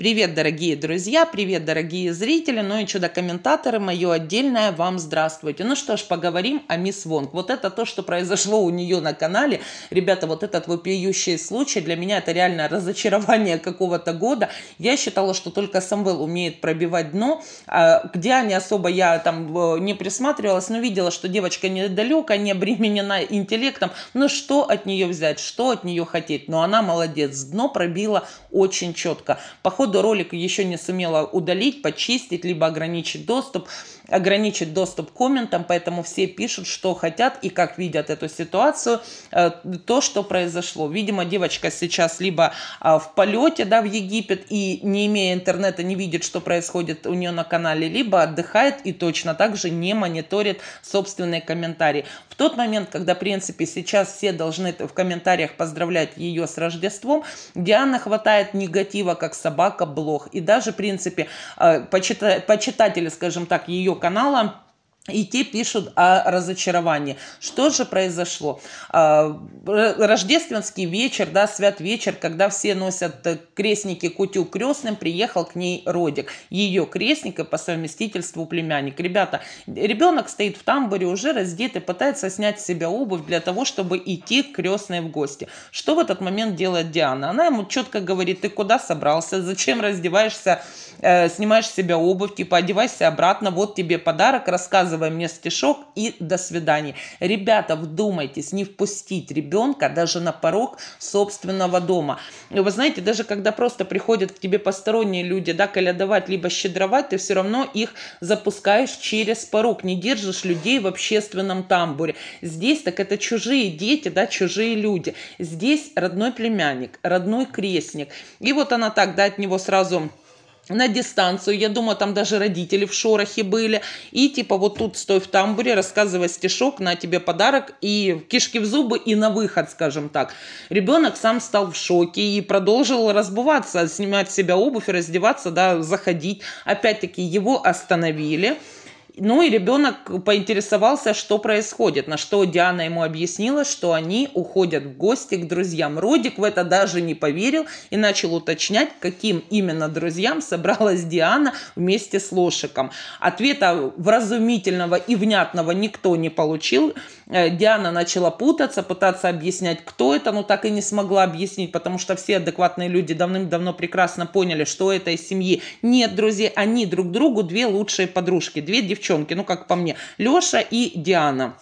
Привет, дорогие друзья, привет, дорогие зрители, ну и чудо-комментаторы, мое отдельное вам здравствуйте. Ну что ж, поговорим о мисс Вонг. Вот это то, что произошло у нее на канале. Ребята, вот этот вопиющий случай, для меня это реально разочарование какого-то года. Я считала, что только Самвел умеет пробивать дно, а где они особо я там э, не присматривалась, но видела, что девочка недалека, не обременена интеллектом. Ну что от нее взять, что от нее хотеть? Но ну она молодец, дно пробила очень четко. Походу года ролик еще не сумела удалить, почистить, либо ограничить доступ, ограничить доступ к комментам, поэтому все пишут, что хотят и как видят эту ситуацию, э, то, что произошло. Видимо, девочка сейчас либо а, в полете, да, в Египет, и не имея интернета, не видит, что происходит у нее на канале, либо отдыхает и точно так же не мониторит собственные комментарии. В тот момент, когда, в принципе, сейчас все должны в комментариях поздравлять ее с Рождеством, Диана хватает негатива, как собака, Блох и даже, в принципе, э, почитатели, скажем так, ее канала и те пишут о разочаровании. Что же произошло? А, рождественский вечер, да, свят вечер, когда все носят э, крестники кутю крестным, приехал к ней родик. Ее крестник и по совместительству племянник. Ребята, ребенок стоит в тамбуре уже раздет и пытается снять с себя обувь для того, чтобы идти к крестной в гости. Что в этот момент делает Диана? Она ему четко говорит, ты куда собрался, зачем раздеваешься, э, снимаешь с себя обувь, типа одевайся обратно, вот тебе подарок, рассказывай рассказывай мне стишок и до свидания. Ребята, вдумайтесь, не впустить ребенка даже на порог собственного дома. И вы знаете, даже когда просто приходят к тебе посторонние люди, да, колядовать, либо щедровать, ты все равно их запускаешь через порог, не держишь людей в общественном тамбуре. Здесь так это чужие дети, да, чужие люди. Здесь родной племянник, родной крестник. И вот она так, да, от него сразу на дистанцию. Я думаю, там даже родители в шорохе были. И типа вот тут стой в тамбуре, рассказывай стишок, на тебе подарок и кишки в зубы и на выход, скажем так. Ребенок сам стал в шоке и продолжил разбываться, снимать с себя обувь, раздеваться, да, заходить. Опять-таки его остановили. Ну и ребенок поинтересовался, что происходит, на что Диана ему объяснила, что они уходят в гости к друзьям. Родик в это даже не поверил и начал уточнять, каким именно друзьям собралась Диана вместе с Лошиком. Ответа вразумительного и внятного никто не получил. Э, Диана начала путаться, пытаться объяснять, кто это, но так и не смогла объяснить, потому что все адекватные люди давным-давно прекрасно поняли, что этой семьи. Нет, друзья, они друг другу две лучшие подружки, две девчонки, ну как по мне, Леша и Диана.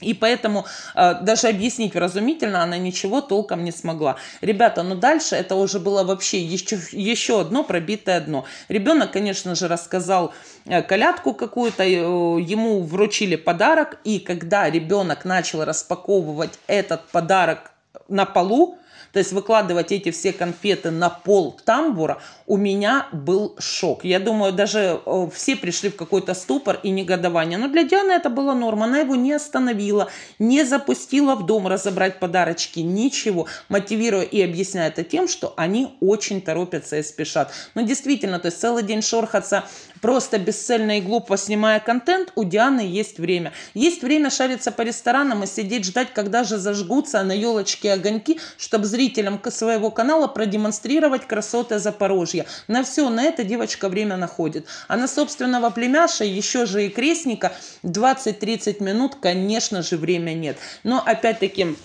И поэтому э, даже объяснить вразумительно она ничего толком не смогла. Ребята, но ну дальше это уже было вообще еще, еще одно пробитое дно. Ребенок, конечно же, рассказал э, колядку какую-то, э, ему вручили подарок, и когда ребенок начал распаковывать этот подарок на полу, то есть выкладывать эти все конфеты на пол тамбура у меня был шок. Я думаю, даже э, все пришли в какой-то ступор и негодование. Но для Дианы это было норма. Она его не остановила, не запустила в дом разобрать подарочки, ничего, мотивируя и объясняя это тем, что они очень торопятся и спешат. Но действительно, то есть целый день шорхаться просто бесцельно и глупо снимая контент, у Дианы есть время. Есть время шариться по ресторанам и сидеть ждать, когда же зажгутся на елочке огоньки, чтобы зрителям своего канала продемонстрировать красоты Запорожья. На все на это девочка время находит. А на собственного племяша, еще же и крестника, 20-30 минут, конечно же, время нет. Но опять-таки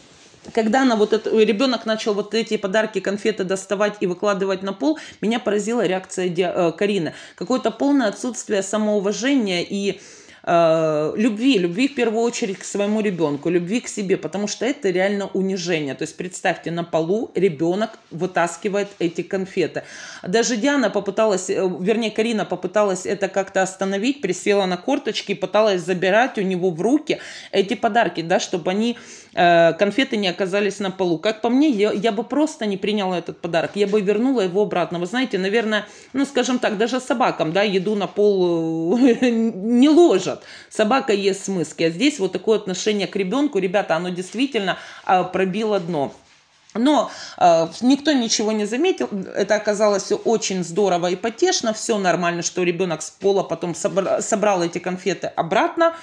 когда она вот это, ребенок начал вот эти подарки, конфеты доставать и выкладывать на пол, меня поразила реакция Ди, э, Карины. Какое-то полное отсутствие самоуважения и Э, любви, любви в первую очередь к своему ребенку, любви к себе, потому что это реально унижение. То есть представьте, на полу ребенок вытаскивает эти конфеты. Даже Диана попыталась, э, вернее, Карина попыталась это как-то остановить, присела на корточки и пыталась забирать у него в руки эти подарки, да, чтобы они, э, конфеты не оказались на полу. Как по мне, я, я бы просто не приняла этот подарок, я бы вернула его обратно. Вы знаете, наверное, ну, скажем так, даже собакам, да, еду на пол не ложат, может. Собака ест с А здесь вот такое отношение к ребенку, ребята, оно действительно а, пробило дно. Но э, никто ничего не заметил, это оказалось все очень здорово и потешно, все нормально, что ребенок с пола потом собра- собрал эти конфеты обратно,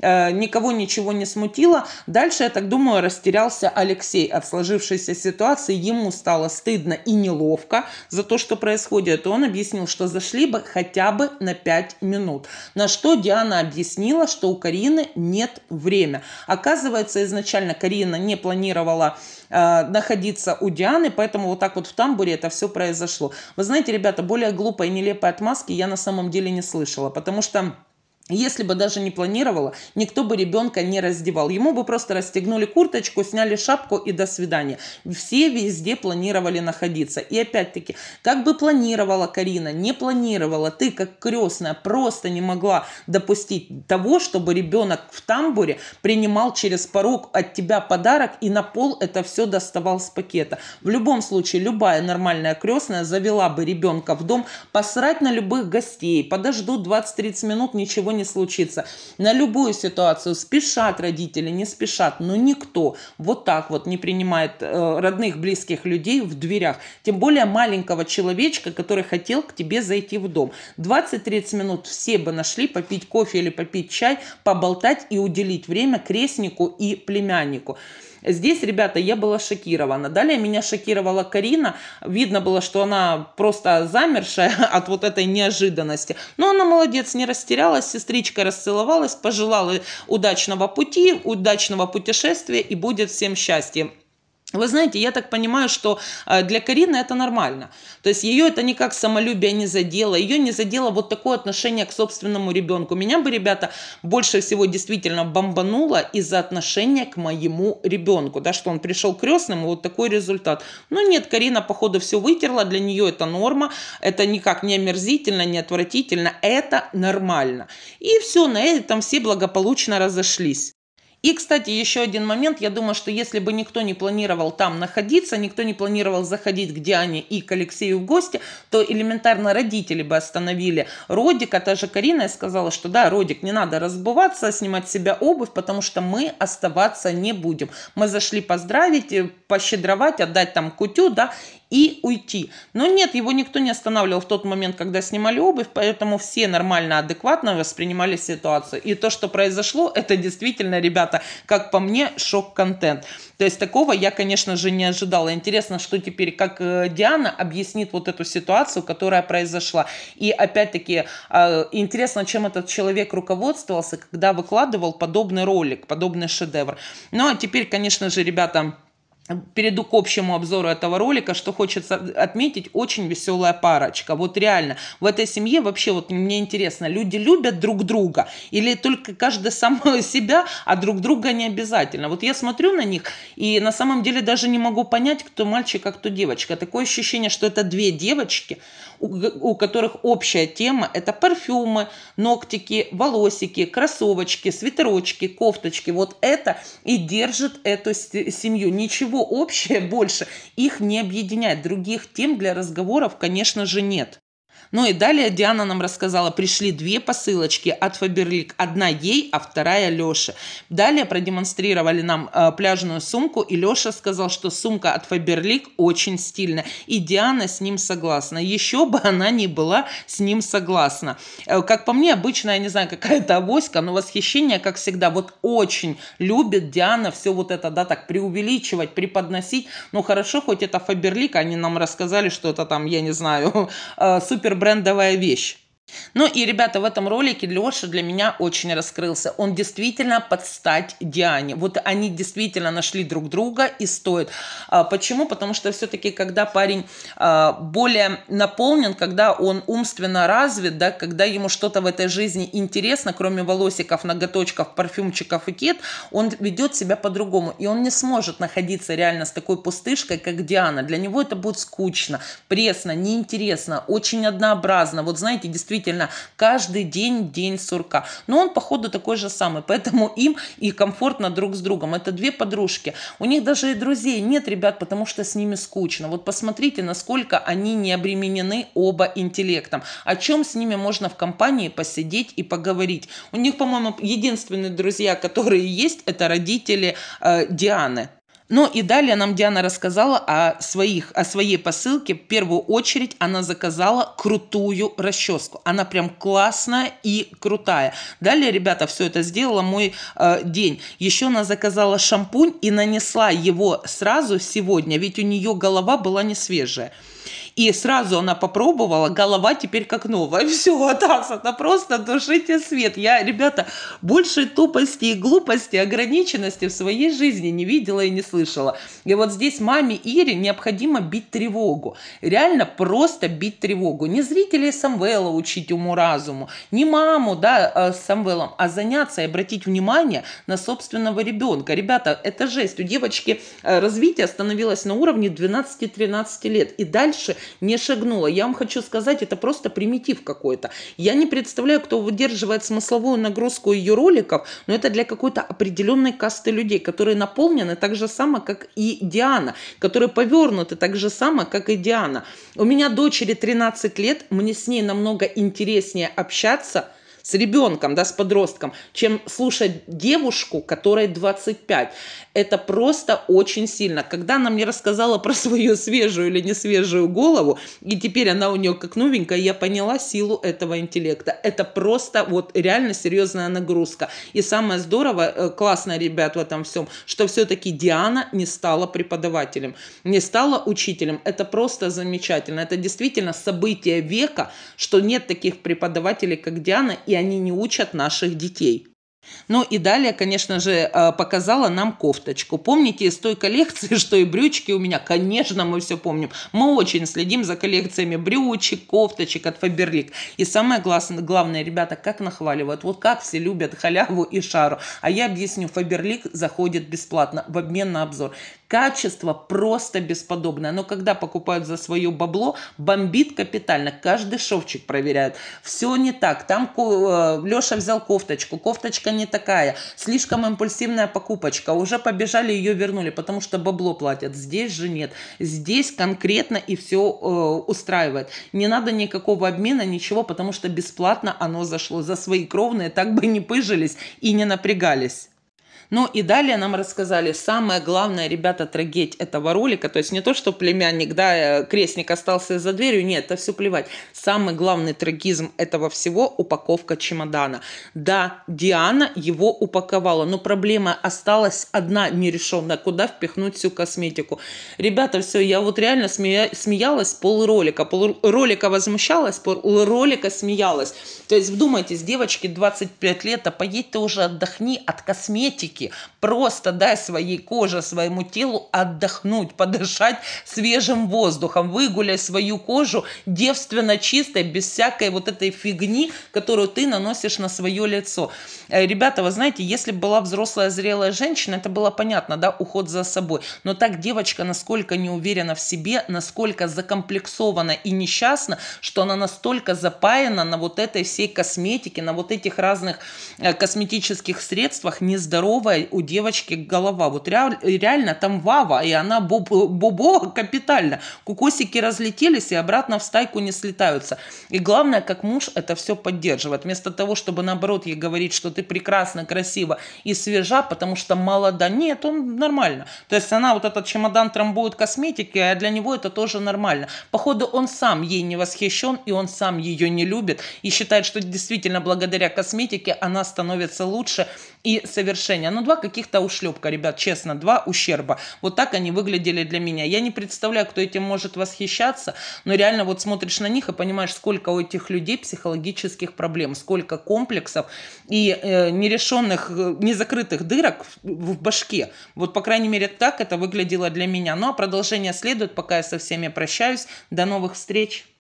э, никого ничего не смутило. Дальше, я так думаю, растерялся Алексей, от сложившейся ситуации ему стало стыдно и неловко за то, что происходит, и он объяснил, что зашли бы хотя бы на 5 минут. На что Диана объяснила, что у Карины нет времени. Оказывается, изначально Карина не планировала э, находиться находиться у Дианы, поэтому вот так вот в тамбуре это все произошло. Вы знаете, ребята, более глупой и нелепой отмазки я на самом деле не слышала, потому что если бы даже не планировала, никто бы ребенка не раздевал. Ему бы просто расстегнули курточку, сняли шапку и до свидания. Все везде планировали находиться. И опять-таки, как бы планировала Карина, не планировала, ты как крестная просто не могла допустить того, чтобы ребенок в тамбуре принимал через порог от тебя подарок и на пол это все доставал с пакета. В любом случае, любая нормальная крестная завела бы ребенка в дом, посрать на любых гостей, подождут 20-30 минут, ничего не случится. На любую ситуацию спешат родители, не спешат, но никто вот так вот не принимает э, родных, близких людей в дверях. Тем более маленького человечка, который хотел к тебе зайти в дом. 20-30 минут все бы нашли попить кофе или попить чай, поболтать и уделить время крестнику и племяннику. Здесь, ребята, я была шокирована. Далее меня шокировала Карина. Видно было, что она просто замершая от вот этой неожиданности. Но она молодец, не растерялась, сестричка расцеловалась, пожелала удачного пути, удачного путешествия и будет всем счастьем. Вы знаете, я так понимаю, что э, для Карины это нормально. То есть ее это никак самолюбие не задело, ее не задело вот такое отношение к собственному ребенку. Меня бы, ребята, больше всего действительно бомбануло из-за отношения к моему ребенку, да, что он пришел крестным, и вот такой результат. Но ну нет, Карина, походу, все вытерла, для нее это норма, это никак не омерзительно, не отвратительно, это нормально. И все, на этом все благополучно разошлись. И, кстати, еще один момент. Я думаю, что если бы никто не планировал там находиться, никто не планировал заходить к Диане и к Алексею в гости, то элементарно родители бы остановили Родика. Та же Карина сказала, что да, Родик, не надо разбываться, снимать с себя обувь, потому что мы оставаться не будем. Мы зашли поздравить, э, пощедровать, отдать там кутю, да, и уйти. Но нет, его никто не останавливал в тот момент, когда снимали обувь, поэтому все нормально, адекватно воспринимали ситуацию. И то, что произошло, это действительно, ребята, как по мне, шок-контент. То есть такого я, конечно же, не ожидала. Интересно, что теперь, как э, Диана объяснит вот эту ситуацию, которая произошла. И опять-таки, а, интересно, чем этот человек руководствовался, когда выкладывал подобный ролик, подобный шедевр. Ну а теперь, конечно же, ребята, перейду к общему обзору этого ролика, что хочется отметить, очень веселая парочка. Вот реально, в этой семье вообще вот мне интересно, люди любят друг друга или только каждый сам себя, а друг друга не обязательно. Вот я смотрю на них и на самом деле даже не могу понять, кто мальчик, а кто девочка. Такое ощущение, что это две девочки, у, у которых общая тема – это парфюмы, ногтики, волосики, кроссовочки, свитерочки, кофточки. Вот это и держит эту семью. Ничего ничего общее больше их не объединяет. Других тем для разговоров, конечно же, нет. Ну и далее Диана нам рассказала, пришли две посылочки от Фаберлик. Одна ей, а вторая Леше. Далее продемонстрировали нам э, пляжную сумку, и Леша сказал, что сумка от Фаберлик очень стильная. И Диана с ним согласна. Еще бы она не была с ним согласна. Э, как по мне, обычно, я не знаю, какая-то авоська, но восхищение, как всегда, вот очень любит Диана все вот это, да, так преувеличивать, преподносить. Ну хорошо, хоть это Фаберлик, они нам рассказали, что это там, я не знаю, э, супер брендовая вещь. Ну и, ребята, в этом ролике Леша для меня очень раскрылся. Он действительно под стать Диане. Вот они действительно нашли друг друга и стоит. А Почему? Потому что все-таки, когда парень а, более наполнен, когда он умственно развит, да, когда ему что-то в этой жизни интересно, кроме волосиков, ноготочков, парфюмчиков и кит, он ведет себя по-другому. И он не сможет находиться реально с такой пустышкой, как Диана. Для него это будет скучно, пресно, неинтересно, очень однообразно. Вот знаете, действительно действительно каждый день день сурка. Но он, походу, такой же самый, поэтому им и комфортно друг с другом. Это две подружки. У них даже и друзей нет, ребят, потому что с ними скучно. Вот посмотрите, насколько они не обременены оба интеллектом. О чем с ними можно в компании посидеть и поговорить. У них, по-моему, единственные друзья, которые есть, это родители э, Дианы. Ну и далее нам Диана рассказала о, своих, о своей посылке. В первую очередь она заказала крутую расческу. Она прям классная и крутая. Далее, ребята, все это сделала мой э, день. Еще она заказала шампунь и нанесла его сразу сегодня, ведь у нее голова была не свежая. И сразу она попробовала, голова теперь как новая. Все, Атас, Это просто душите свет. Я, ребята, больше тупости и глупости, ограниченности в своей жизни не видела и не слышала. И вот здесь маме Ире необходимо бить тревогу. Реально просто бить тревогу. Не зрителей Самвела учить уму-разуму, не маму, да, э, с Самвелом, а заняться и обратить внимание на собственного ребенка. Ребята, это жесть. У девочки э, развитие остановилось на уровне 12-13 лет. И дальше не шагнула. Я вам хочу сказать, это просто примитив какой-то. Я не представляю, кто выдерживает смысловую нагрузку ее роликов, но это для какой-то определенной касты людей, которые наполнены так же само, как и Диана, которые повернуты так же само, как и Диана. У меня дочери 13 лет, мне с ней намного интереснее общаться – с ребенком, да, с подростком, чем слушать девушку, которой 25. Это просто очень сильно. Когда она мне рассказала про свою свежую или не свежую голову, и теперь она у нее как новенькая, я поняла силу этого интеллекта. Это просто вот реально серьезная нагрузка. И самое здорово, э, классно, ребят, в этом всем, что все-таки Диана не стала преподавателем, не стала учителем. Это просто замечательно. Это действительно событие века, что нет таких преподавателей, как Диана, и и они не учат наших детей. Ну и далее, конечно же, э, показала нам кофточку. Помните из той коллекции, что и брючки у меня? Конечно, мы все помним. Мы очень следим за коллекциями брючек, кофточек от Фаберлик. И самое главное, ребята, как нахваливают. Вот как все любят халяву и шару. А я объясню, Фаберлик заходит бесплатно в обмен на обзор. Качество просто бесподобное. Но когда покупают за свое бабло, бомбит капитально. Каждый шовчик проверяют. Все не так. Там э, Леша взял кофточку. Кофточка не такая. Слишком импульсивная покупочка. Уже побежали, ее вернули, потому что бабло платят. Здесь же нет. Здесь конкретно и все э, устраивает. Не надо никакого обмена, ничего, потому что бесплатно оно зашло. За свои кровные так бы не пыжились и не напрягались. Ну и далее нам рассказали самое главное, ребята, трагедь этого ролика. То есть не то, что племянник, да, э, крестник остался за дверью, нет, это все плевать. Самый главный трагизм этого всего – упаковка чемодана. Да, Диана его упаковала, но проблема осталась одна нерешенная, куда впихнуть всю косметику. Ребята, все, я вот реально смея, смеялась пол ролика, пол ролика возмущалась, пол ролика смеялась. То есть вдумайтесь, девочки 25 лет, а поедь ты уже отдохни от косметики, прогулки. Просто дай своей коже, своему телу отдохнуть, подышать свежим воздухом, выгуляй свою кожу девственно чистой, без всякой вот этой фигни, которую ты наносишь на свое лицо. Э, ребята, вы знаете, если была взрослая, зрелая женщина, это было понятно, да, уход за собой. Но так девочка насколько не уверена в себе, насколько закомплексована и несчастна, что она настолько запаяна на вот этой всей косметике, на вот этих разных э, косметических средствах нездоровых, бобовая у девочки голова. Вот реально там вава, и она боб, капитально. Кукусики разлетелись и обратно в стайку не слетаются. И главное, как муж это все поддерживает. Вместо того, чтобы наоборот ей говорить, что ты прекрасна, красива и свежа, потому что молода. Нет, он нормально. То есть она вот этот чемодан трамбует косметики, а для него это тоже нормально. Походу, он сам ей не восхищен, и он сам ее не любит, и считает, что действительно благодаря косметике она становится лучше и совершеннее ну два каких-то ушлепка, ребят, честно, два ущерба. Вот так они выглядели для меня. Я не представляю, кто этим может восхищаться, но реально вот смотришь на них и понимаешь, сколько у этих людей психологических проблем, сколько комплексов и э, нерешенных, э, незакрытых дырок в, в башке. Вот, по крайней мере, так это выглядело для меня. Ну, а продолжение следует, пока я со всеми прощаюсь. До новых встреч!